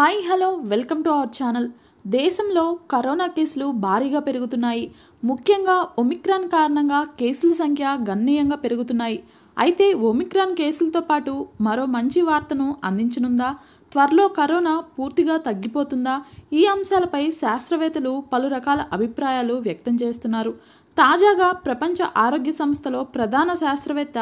hi hello welcome to our channel దేశంలో corona కేసులు భారీగా పెరుగుతున్నాయి ముఖ్యంగా ఒమిక్రాన్ కారణంగా కేసుల సంఖ్య గణనీయంగా పెరుగుతున్నాయి అయితే ఒమిక్రాన్ కేసులతో పాటు మరో మంచి వార్తను అందించనుందా త్వరలో కరోనా పూర్తిగా తగ్గిపోతుందా ఈ అంశాలపై శాస్త్రవేత్తలు పలు రకాల అభిప్రాయాలు వ్యక్తం చేస్తున్నారు తాజాగా ప్రపంచ ఆరోగ్య సంస్థలో ప్రధాన శాస్త్రవేత్త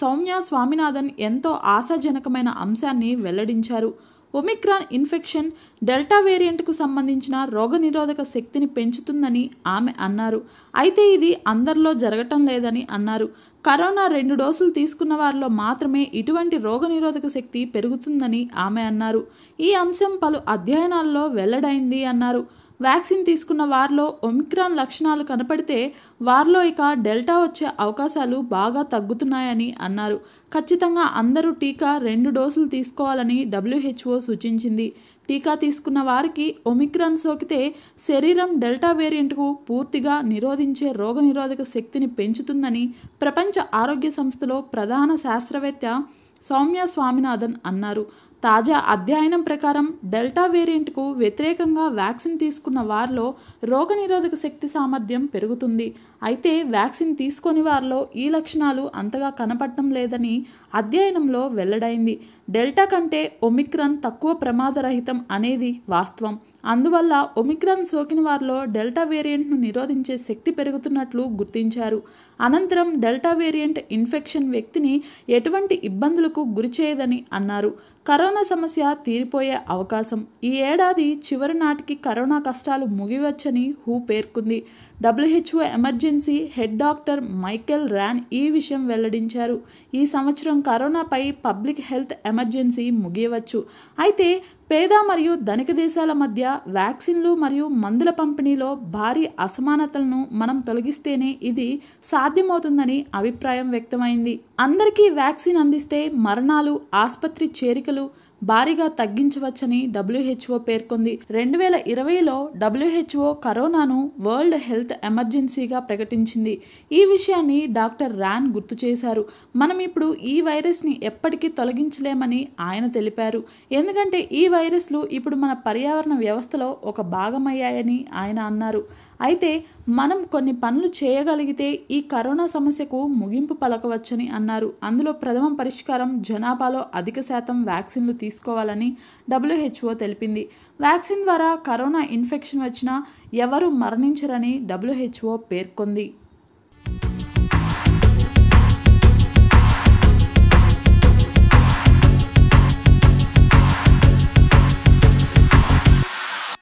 సౌమ్య స్వామినాథన్ ఎంతో ఆశాజనకమైన అంశాన్ని వెల్లడించారు ఒమిక్రాన్ ఇన్ఫెక్షన్ డెల్టా వేరియంట్కు సంబంధించిన రోగనిరోధక శక్తిని పెంచుతుందని ఆమె అన్నారు అయితే ఇది అందరిలో జరగటం లేదని అన్నారు కరోనా రెండు డోసులు తీసుకున్న వారిలో మాత్రమే ఇటువంటి రోగనిరోధక శక్తి పెరుగుతుందని ఆమె అన్నారు ఈ అంశం పలు అధ్యయనాల్లో వెల్లడైంది అన్నారు వ్యాక్సిన్ తీసుకున్న వారిలో ఒమిక్రాన్ లక్షణాలు కనపడితే వారిలో ఇక డెల్టా వచ్చే అవకాశాలు బాగా తగ్గుతున్నాయని అన్నారు ఖచ్చితంగా అందరూ టీకా రెండు డోసులు తీసుకోవాలని డబ్ల్యూహెచ్ఓ సూచించింది టీకా తీసుకున్న వారికి ఒమిక్రాన్ సోకితే శరీరం డెల్టా వేరియంట్కు పూర్తిగా నిరోధించే రోగనిరోధక శక్తిని పెంచుతుందని ప్రపంచ ఆరోగ్య సంస్థలో ప్రధాన శాస్త్రవేత్త సౌమ్య స్వామినాథన్ అన్నారు తాజా అధ్యయనం ప్రకారం డెల్టా వేరియంట్కు వ్యతిరేకంగా వ్యాక్సిన్ తీసుకున్న వారిలో రోగనిరోధక శక్తి సామర్థ్యం పెరుగుతుంది అయితే వ్యాక్సిన్ తీసుకొని వారిలో ఈ లక్షణాలు అంతగా కనపడటం లేదని అధ్యయనంలో వెల్లడైంది డెల్టా కంటే ఒమిక్రాన్ తక్కువ ప్రమాదరహితం అనేది వాస్తవం అందువల్ల ఒమిక్రాన్ సోకిన వారిలో డెల్టా వేరియంట్ను నిరోధించే శక్తి పెరుగుతున్నట్లు గుర్తించారు అనంతరం డెల్టా వేరియంట్ ఇన్ఫెక్షన్ వ్యక్తిని ఎటువంటి ఇబ్బందులకు గురిచేయదని అన్నారు కరోనా సమస్య తీరిపోయే అవకాశం ఈ ఏడాది చివరి నాటికి కరోనా కష్టాలు ముగివచ్చని హూ పేర్కొంది WHO emergency head doctor Michael Ryan ఈ విషయం వెల్లడించారు ఈ సంవత్సరం కరోనాపై పబ్లిక్ హెల్త్ ఎమర్జెన్సీ ముగియవచ్చు అయితే పేద మరియు ధనిక దేశాల మధ్య వ్యాక్సిన్లు మరియు మందుల పంపిణీలో భారీ అసమానతలను మనం తొలగిస్తేనే ఇది సాధ్యమవుతుందని అభిప్రాయం వ్యక్తమైంది అందరికీ వ్యాక్సిన్ అందిస్తే మరణాలు ఆసుపత్రి చేరికలు భారీగా తగ్గించవచ్చని డబ్ల్యూహెచ్ఓ పేర్కొంది రెండు వేల ఇరవైలో డబ్ల్యూహెచ్ఓ కరోనాను వరల్డ్ హెల్త్ ఎమర్జెన్సీగా ప్రకటించింది ఈ విషయాన్ని డాక్టర్ రాన్ గుర్తు చేశారు మనం ఇప్పుడు ఈ వైరస్ని ఎప్పటికీ తొలగించలేమని ఆయన తెలిపారు ఎందుకంటే ఈ వైరస్లు ఇప్పుడు మన పర్యావరణ వ్యవస్థలో ఒక భాగమయ్యాయని ఆయన అన్నారు అయితే మనం కొన్ని పనులు చేయగలిగితే ఈ కరోనా సమస్యకు ముగింపు పలకవచ్చని అన్నారు అందులో ప్రథమ పరిష్కారం జనాభాలో అధిక శాతం వ్యాక్సిన్లు తీసుకోవాలని డబ్ల్యూహెచ్ఓ తెలిపింది వ్యాక్సిన్ ద్వారా కరోనా ఇన్ఫెక్షన్ వచ్చినా ఎవరు మరణించరని డబ్ల్యూహెచ్ఓ పేర్కొంది